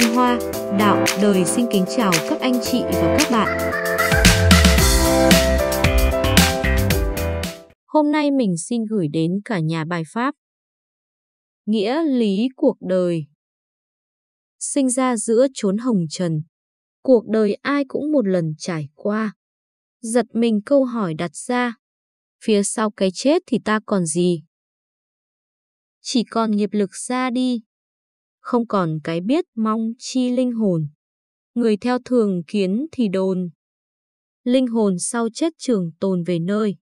tinh hoa, đạo, đời xin kính chào các anh chị và các bạn. Hôm nay mình xin gửi đến cả nhà bài pháp Nghĩa lý cuộc đời Sinh ra giữa chốn hồng trần, cuộc đời ai cũng một lần trải qua. Giật mình câu hỏi đặt ra, phía sau cái chết thì ta còn gì? Chỉ còn nghiệp lực ra đi không còn cái biết mong chi linh hồn. Người theo thường kiến thì đồn. Linh hồn sau chết trường tồn về nơi.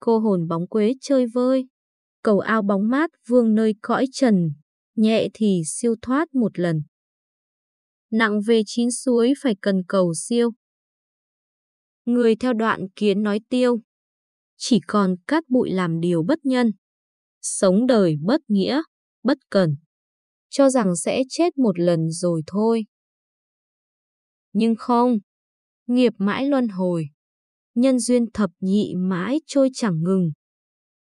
Cô hồn bóng quế chơi vơi. Cầu ao bóng mát vương nơi cõi trần. Nhẹ thì siêu thoát một lần. Nặng về chín suối phải cần cầu siêu. Người theo đoạn kiến nói tiêu. Chỉ còn cát bụi làm điều bất nhân. Sống đời bất nghĩa bất cần cho rằng sẽ chết một lần rồi thôi. Nhưng không, nghiệp mãi luân hồi, nhân duyên thập nhị mãi trôi chẳng ngừng.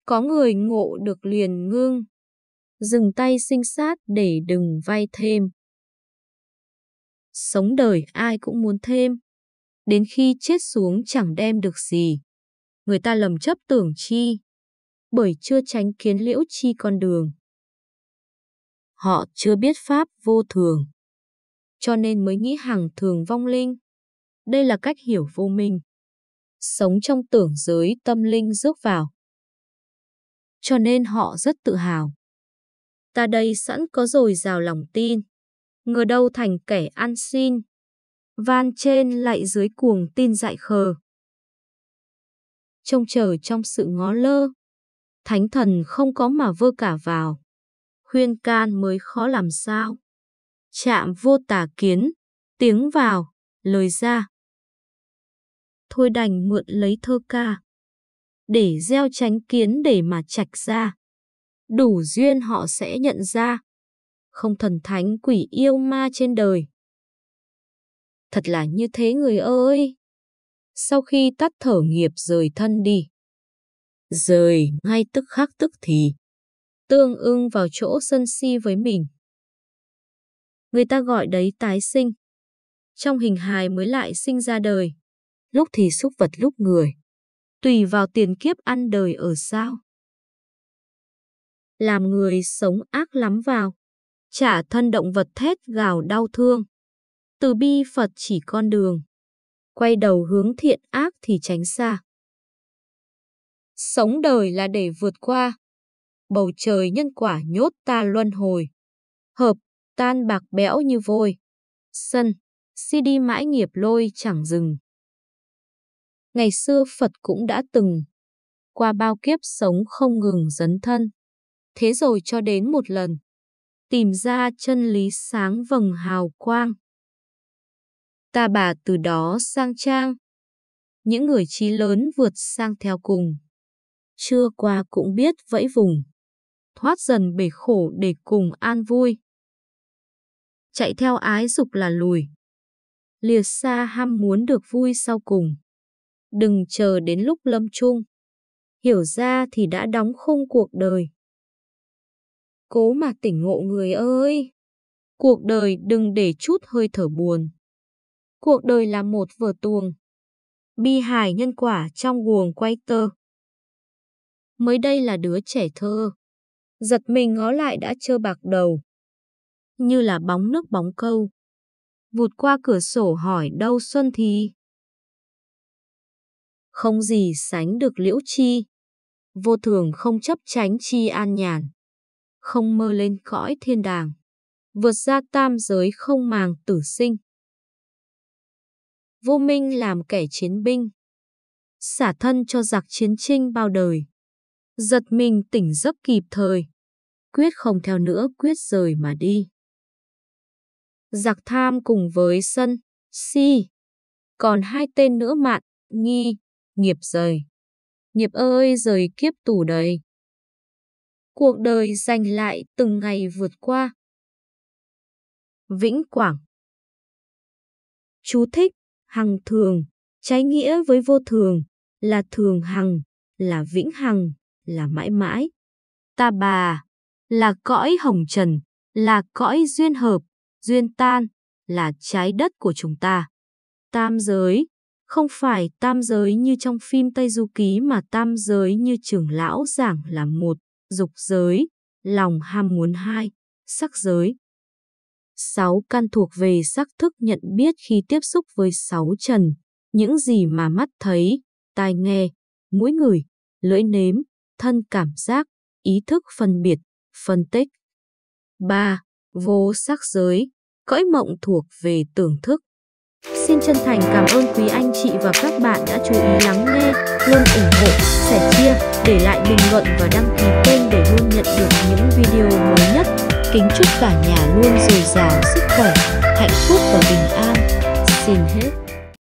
Có người ngộ được liền ngưng, dừng tay sinh sát để đừng vay thêm. Sống đời ai cũng muốn thêm, đến khi chết xuống chẳng đem được gì. Người ta lầm chấp tưởng chi, bởi chưa tránh kiến liễu chi con đường họ chưa biết pháp vô thường. Cho nên mới nghĩ hàng thường vong linh. Đây là cách hiểu vô minh. Sống trong tưởng giới tâm linh rước vào. Cho nên họ rất tự hào. Ta đây sẵn có rồi rào lòng tin. Ngờ đâu thành kẻ ăn xin. Van trên lại dưới cuồng tin dại khờ. Trông chờ trong sự ngó lơ. Thánh thần không có mà vơ cả vào khuyên can mới khó làm sao. Chạm vô tả kiến, tiếng vào, lời ra. Thôi đành mượn lấy thơ ca. Để gieo tránh kiến để mà trạch ra. Đủ duyên họ sẽ nhận ra. Không thần thánh quỷ yêu ma trên đời. Thật là như thế người ơi. Sau khi tắt thở nghiệp rời thân đi. Rời ngay tức khắc tức thì tương ưng vào chỗ sân si với mình. Người ta gọi đấy tái sinh. Trong hình hài mới lại sinh ra đời, lúc thì xúc vật lúc người, tùy vào tiền kiếp ăn đời ở sao. Làm người sống ác lắm vào, trả thân động vật thét gào đau thương. Từ bi Phật chỉ con đường, quay đầu hướng thiện ác thì tránh xa. Sống đời là để vượt qua, bầu trời nhân quả nhốt ta luân hồi. Hợp, tan bạc bẽo như vôi. Sân, si đi mãi nghiệp lôi chẳng dừng. Ngày xưa Phật cũng đã từng qua bao kiếp sống không ngừng dấn thân. Thế rồi cho đến một lần, tìm ra chân lý sáng vầng hào quang. Ta bà từ đó sang trang, những người trí lớn vượt sang theo cùng. Chưa qua cũng biết vẫy vùng thoát dần bể khổ để cùng an vui. Chạy theo ái dục là lùi. Lìa xa ham muốn được vui sau cùng. Đừng chờ đến lúc lâm chung. Hiểu ra thì đã đóng khung cuộc đời. Cố mà tỉnh ngộ người ơi! Cuộc đời đừng để chút hơi thở buồn. Cuộc đời là một vở tuồng. Bi hài nhân quả trong guồng quay tơ. Mới đây là đứa trẻ thơ giật mình ngó lại đã trơ bạc đầu. Như là bóng nước bóng câu. Vụt qua cửa sổ hỏi đâu Xuân Thi. Không gì sánh được liễu chi. Vô thường không chấp tránh chi an nhàn. Không mơ lên cõi thiên đàng. Vượt ra tam giới không màng tử sinh. Vô minh làm kẻ chiến binh. Xả thân cho giặc chiến trinh bao đời giật mình tỉnh giấc kịp thời. Quyết không theo nữa, quyết rời mà đi. Giặc tham cùng với sân, si. Còn hai tên nữa mạn, nghi, nghiệp rời. Nghiệp ơi rời kiếp tù đầy. Cuộc đời giành lại từng ngày vượt qua. Vĩnh Quảng Chú thích, hằng thường, trái nghĩa với vô thường, là thường hằng, là vĩnh hằng là mãi mãi. Ta bà là cõi hồng trần, là cõi duyên hợp, duyên tan, là trái đất của chúng ta. Tam giới, không phải tam giới như trong phim Tây Du Ký mà tam giới như trưởng lão giảng là một, dục giới, lòng ham muốn hai, sắc giới. Sáu căn thuộc về sắc thức nhận biết khi tiếp xúc với sáu trần, những gì mà mắt thấy, tai nghe, mũi ngửi, lưỡi nếm, thân cảm giác, ý thức phân biệt, phân tích. 3. Vô sắc giới, cõi mộng thuộc về tưởng thức. Xin chân thành cảm ơn quý anh chị và các bạn đã chú ý lắng nghe, luôn ủng hộ, sẻ chia, để lại bình luận và đăng ký kênh để luôn nhận được những video mới nhất. Kính chúc cả nhà luôn dồi dào sức khỏe, hạnh phúc và bình an. Xin hết.